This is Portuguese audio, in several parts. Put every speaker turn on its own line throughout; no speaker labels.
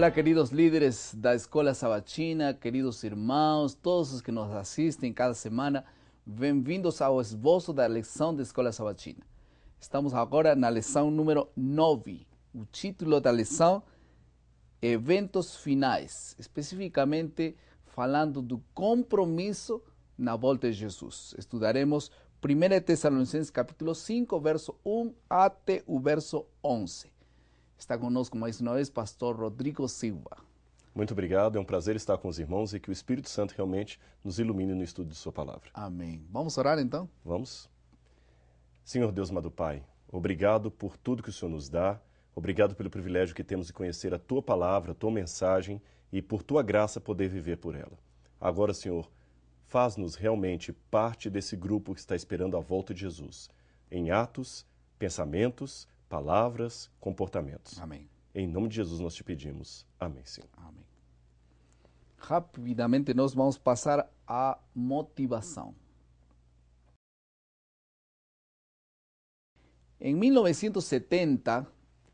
Hola queridos líderes da Escola Sabatina, queridos irmãos, todos os que nos assistem cada semana, bem-vindos ao esboço da lição da Escola Sabatina. Estamos agora na lição número 9. O título da lição Eventos Finais, especificamente falando do compromisso na volta de Jesus. Estudaremos 1 Tessalonicenses capítulo 5, verso 1 até o verso 11. Está conosco mais uma vez pastor Rodrigo Silva.
Muito obrigado, é um prazer estar com os irmãos e que o Espírito Santo realmente nos ilumine no estudo de Sua palavra. Amém. Vamos orar então? Vamos. Senhor Deus, amado Pai, obrigado por tudo que o Senhor nos dá, obrigado pelo privilégio que temos de conhecer a Tua palavra, a Tua mensagem e por Tua graça poder viver por ela. Agora, Senhor, faz-nos realmente parte desse grupo que está esperando a volta de Jesus, em atos, pensamentos palavras, comportamentos. Amém. Em nome de Jesus nós te pedimos. Amém, Senhor.
Amém. Rapidamente nós vamos passar à motivação. Em 1970,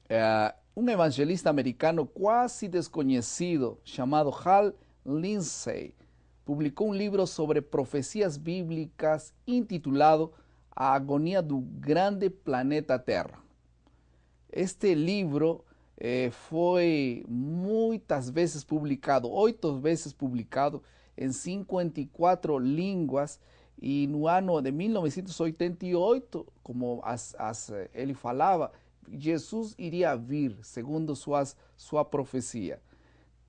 eh, um evangelista americano quase desconhecido chamado Hal Lindsey publicou um livro sobre profecias bíblicas intitulado A Agonia do Grande Planeta Terra. Este libro eh, fue muchas veces publicado, oito veces publicado en 54 Y en no año de 1988, como eh, él falaba, Jesús iría a vir, segundo su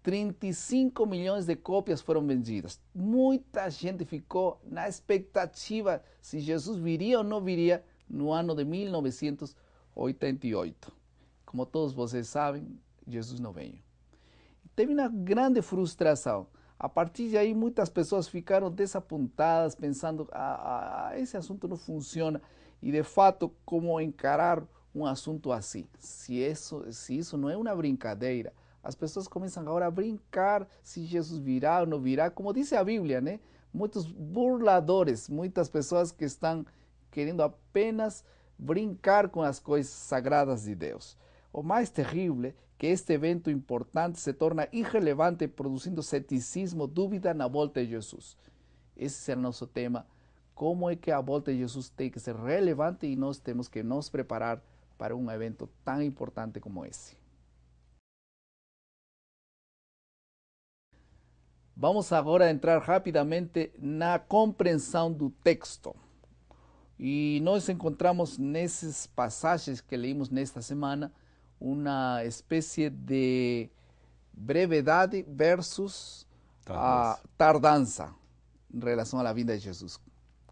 35 millones de copias fueron vendidas. Mucha gente ficou na expectativa si Jesús o o no en no año de 1988. 88. Como todos vocês saben, Jesús no veio. Teve una grande frustración. A partir de ahí, muchas personas ficaron desapuntadas, pensando: ah, ah, ah ese asunto no funciona. y e, de fato, cómo encarar un um asunto así. Si eso si eso no es una brincadeira, Las personas comienzan ahora a brincar si Jesús virá o no virá, como dice la Biblia, ¿eh? Muchos burladores, muchas personas que están queriendo apenas brincar com as coisas sagradas de Deus. O mais terrível é que este evento importante se torna irrelevante, produzindo ceticismo, dúvida na volta de Jesus. Esse é o nosso tema. Como é que a volta de Jesus tem que ser relevante e nós temos que nos preparar para um evento tão importante como esse? Vamos agora entrar rapidamente na compreensão do texto. E nós encontramos nessas passagens que lemos nesta semana uma espécie de brevidade versus tardança. Ah, a tardança em relação à vinda de Jesus.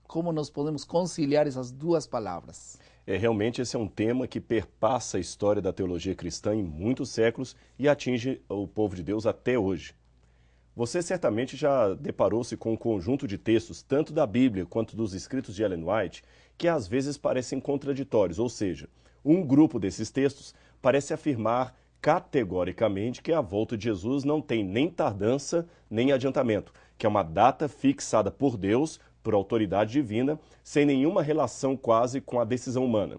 Como nós podemos conciliar essas duas palavras?
É, realmente esse é um tema que perpassa a história da teologia cristã em muitos séculos e atinge o povo de Deus até hoje. Você certamente já deparou-se com um conjunto de textos, tanto da Bíblia quanto dos escritos de Ellen White, que às vezes parecem contraditórios, ou seja, um grupo desses textos parece afirmar categoricamente que a volta de Jesus não tem nem tardança nem adiantamento, que é uma data fixada por Deus, por autoridade divina, sem nenhuma relação quase com a decisão humana.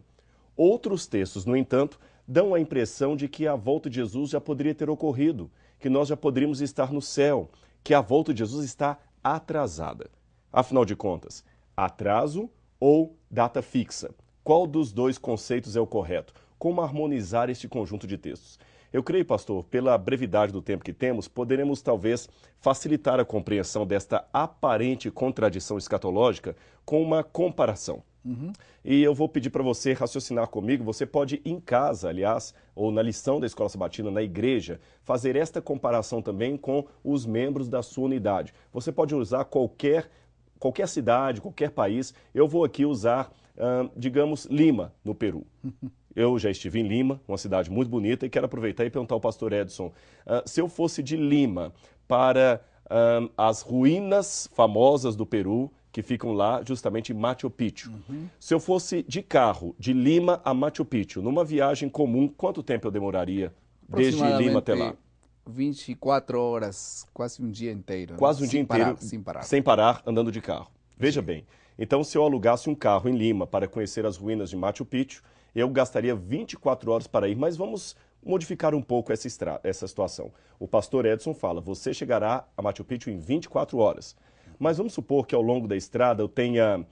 Outros textos, no entanto, dão a impressão de que a volta de Jesus já poderia ter ocorrido que nós já poderíamos estar no céu, que a volta de Jesus está atrasada. Afinal de contas, atraso ou data fixa? Qual dos dois conceitos é o correto? Como harmonizar este conjunto de textos? Eu creio, pastor, pela brevidade do tempo que temos, poderemos talvez facilitar a compreensão desta aparente contradição escatológica com uma comparação. Uhum. E eu vou pedir para você raciocinar comigo. Você pode, em casa, aliás, ou na lição da Escola Sabatina, na igreja, fazer esta comparação também com os membros da sua unidade. Você pode usar qualquer, qualquer cidade, qualquer país. Eu vou aqui usar, digamos, Lima, no Peru. Eu já estive em Lima, uma cidade muito bonita, e quero aproveitar e perguntar ao pastor Edson: uh, se eu fosse de Lima para uh, as ruínas famosas do Peru, que ficam lá justamente em Machu Picchu. Uhum. Se eu fosse de carro de Lima a Machu Picchu, numa viagem comum, quanto tempo eu demoraria desde Lima até lá?
24 horas, quase um dia inteiro. Né? Quase um dia parar, inteiro, sem parar. sem
parar, andando de carro. Veja Sim. bem, então se eu alugasse um carro em Lima para conhecer as ruínas de Machu Picchu, eu gastaria 24 horas para ir, mas vamos modificar um pouco essa, essa situação. O pastor Edson fala, você chegará a Machu Picchu em 24 horas. Mas vamos supor que ao longo da estrada eu tenha uh,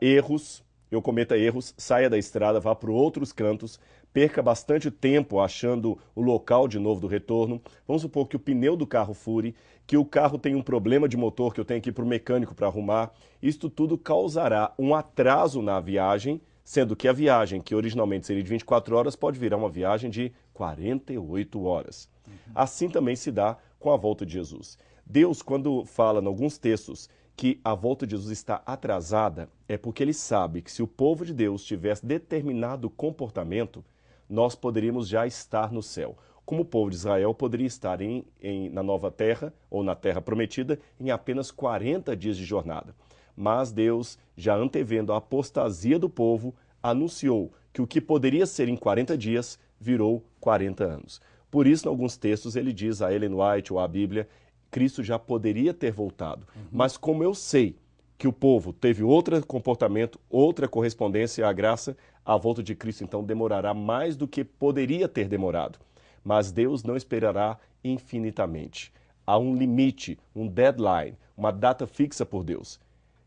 erros, eu cometa erros, saia da estrada, vá para outros cantos, perca bastante tempo achando o local de novo do retorno. Vamos supor que o pneu do carro fure, que o carro tem um problema de motor que eu tenho que ir para o mecânico para arrumar. Isto tudo causará um atraso na viagem, sendo que a viagem, que originalmente seria de 24 horas, pode virar uma viagem de 48 horas. Uhum. Assim também se dá com a volta de Jesus. Deus, quando fala em alguns textos que a volta de Jesus está atrasada, é porque ele sabe que se o povo de Deus tivesse determinado comportamento, nós poderíamos já estar no céu. Como o povo de Israel poderia estar em, em, na nova terra, ou na terra prometida, em apenas 40 dias de jornada. Mas Deus, já antevendo a apostasia do povo, anunciou que o que poderia ser em 40 dias virou 40 anos. Por isso, em alguns textos, ele diz a Ellen White ou à Bíblia Cristo já poderia ter voltado. Uhum. Mas como eu sei que o povo teve outro comportamento, outra correspondência à graça, a volta de Cristo então demorará mais do que poderia ter demorado. Mas Deus não esperará infinitamente. Há um limite, um deadline, uma data fixa por Deus.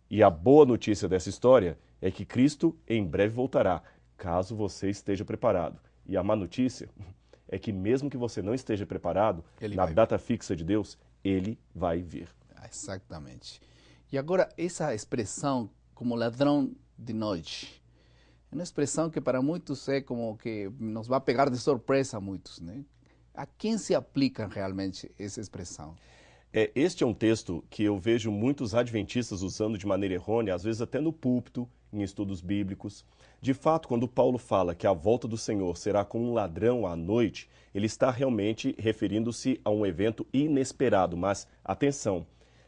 E a boa notícia dessa história é que Cristo em breve voltará, caso você esteja preparado. E a má notícia é que mesmo que você não esteja preparado, Ele na vai. data fixa de Deus, ele vai vir.
Exatamente. E agora, essa expressão, como ladrão de noite, é uma expressão que para muitos é como que nos vai pegar de surpresa a muitos. Né? A quem se aplica realmente essa expressão?
É, este é um texto que eu vejo muitos adventistas usando de maneira errônea, às vezes até no púlpito, em estudos bíblicos. De fato, quando Paulo fala que a volta do Senhor será como um ladrão à noite, ele está realmente referindo-se a um evento inesperado. Mas atenção,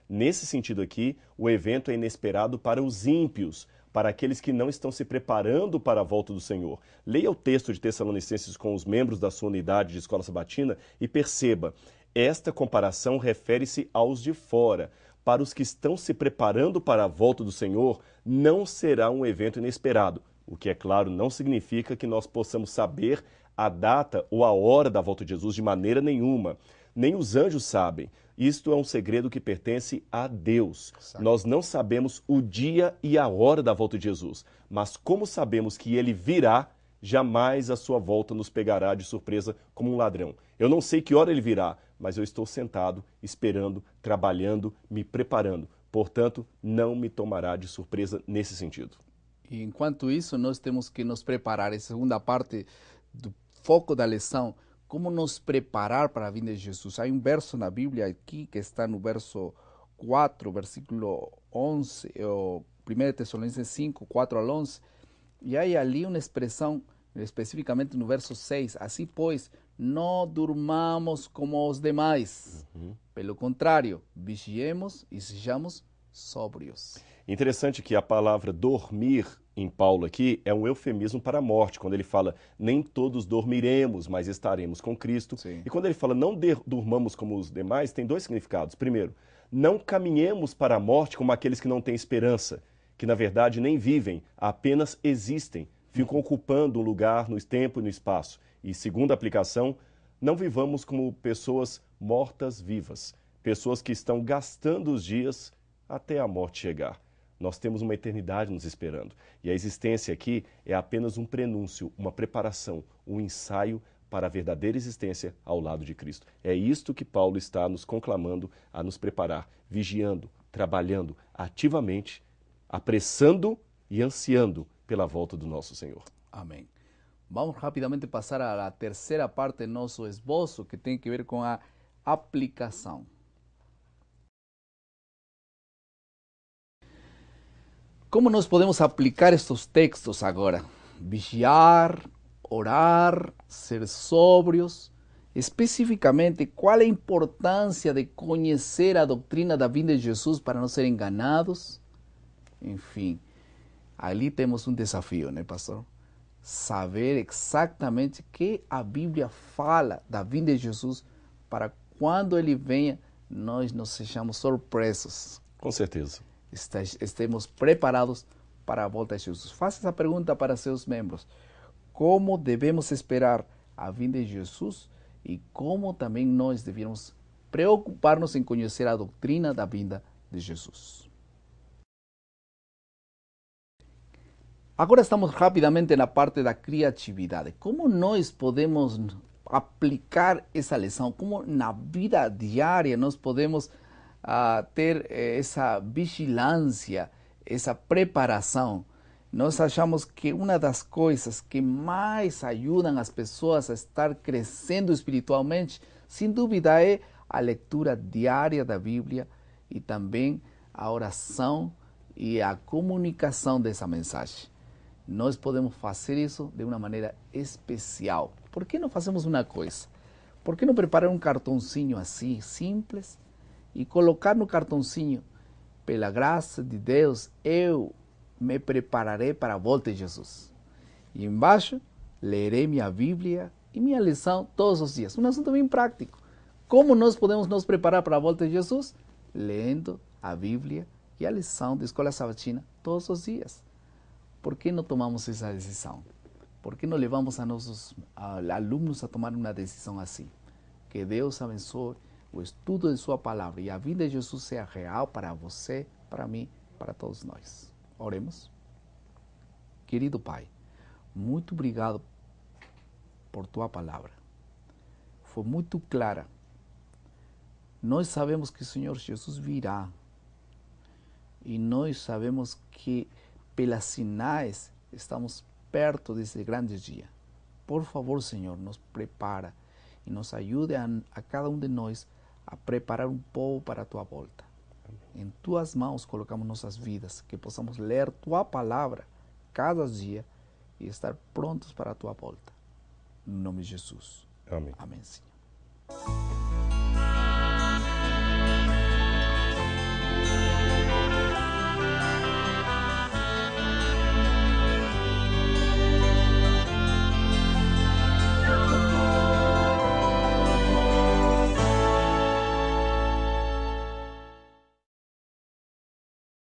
nesse sentido aqui, o evento é inesperado para os ímpios, para aqueles que não estão se preparando para a volta do Senhor. Leia o texto de Tessalonicenses com os membros da sua unidade de escola sabatina e perceba, esta comparação refere-se aos de fora. Para os que estão se preparando para a volta do Senhor, não será um evento inesperado, o que, é claro, não significa que nós possamos saber a data ou a hora da volta de Jesus de maneira nenhuma. Nem os anjos sabem. Isto é um segredo que pertence a Deus. Nós não sabemos o dia e a hora da volta de Jesus, mas como sabemos que ele virá, jamais a sua volta nos pegará de surpresa como um ladrão. Eu não sei que hora ele virá, mas eu estou sentado, esperando, trabalhando, me preparando Portanto, não me tomará de surpresa nesse sentido.
enquanto isso, nós temos que nos preparar. A segunda parte do foco da lição, como nos preparar para a vinda de Jesus. Há um verso na Bíblia aqui que está no verso 4, versículo 11, ou 1 Tessalonicenses 5, 4 ao 11, e há ali uma expressão, especificamente no verso 6, assim pois, não durmamos como os demais. Uhum. Pelo contrário, vigiemos e sejamos sóbrios. Interessante
que a palavra dormir em Paulo aqui é um eufemismo para a morte, quando ele fala nem todos dormiremos, mas estaremos com Cristo. Sim. E quando ele fala não durmamos como os demais, tem dois significados. Primeiro, não caminhemos para a morte como aqueles que não têm esperança, que na verdade nem vivem, apenas existem, ficam ocupando um lugar no tempo e no espaço. E segunda aplicação, não vivamos como pessoas mortas vivas, pessoas que estão gastando os dias até a morte chegar. Nós temos uma eternidade nos esperando. E a existência aqui é apenas um prenúncio, uma preparação, um ensaio para a verdadeira existência ao lado de Cristo. É isto que Paulo está nos conclamando a nos preparar, vigiando, trabalhando ativamente, apressando e ansiando pela volta do nosso Senhor.
Amém. Vamos rapidamente passar à terceira parte do nosso esboço, que tem que ver com a aplicação. como nós podemos aplicar estes textos agora, Vigiar, orar, ser sóbrios. Especificamente, qual a importância de conhecer a doutrina da vinda de Jesus para não ser enganados? Enfim, ali temos um desafio, né, pastor? Saber exatamente que a Bíblia fala da vinda de Jesus para quando ele venha, nós não sejamos surpresos. Com certeza estemos preparados para a volta de Jesus. Faça essa pergunta para seus membros: Como devemos esperar a vinda de Jesus e como também nós devemos preocupar-nos em conhecer a doutrina da vinda de Jesus? Agora estamos rapidamente na parte da criatividade. Como nós podemos aplicar essa lição? Como na vida diária nós podemos a ter essa eh, vigilância, essa preparação. Nós achamos que uma das coisas que mais ajudam as pessoas a estar crescendo espiritualmente, sem dúvida, é a leitura diária da Bíblia e também a oração e a comunicação dessa mensagem. Nós podemos fazer isso de uma maneira especial. Por que não fazemos uma coisa? Por que não preparar um cartãozinho assim, simples, e colocar no cartãozinho: pela graça de Deus, eu me prepararei para a volta de Jesus. E embaixo, lerei minha Bíblia e minha lição todos os dias. Um assunto bem prático. Como nós podemos nos preparar para a volta de Jesus? Lendo a Bíblia e a lição da escola sabatina todos os dias. Por que não tomamos essa decisão? Por que não levamos a nossos alunos a tomar uma decisão assim? Que Deus abençoe o estudo de Sua palavra e a vida de Jesus seja real para você, para mim, para todos nós. Oremos. Querido Pai, muito obrigado por Tua palavra. Foi muito clara. Nós sabemos que o Senhor Jesus virá e nós sabemos que pelas sinais estamos perto desse grande dia. Por favor, Senhor, nos prepara e nos ajude a, a cada um de nós a preparar um povo para a tua volta. Em tuas mãos colocamos nossas vidas, que possamos ler tua palavra cada dia e estar prontos para a tua volta. No nome de Jesus. Amém. Amém, Senhor.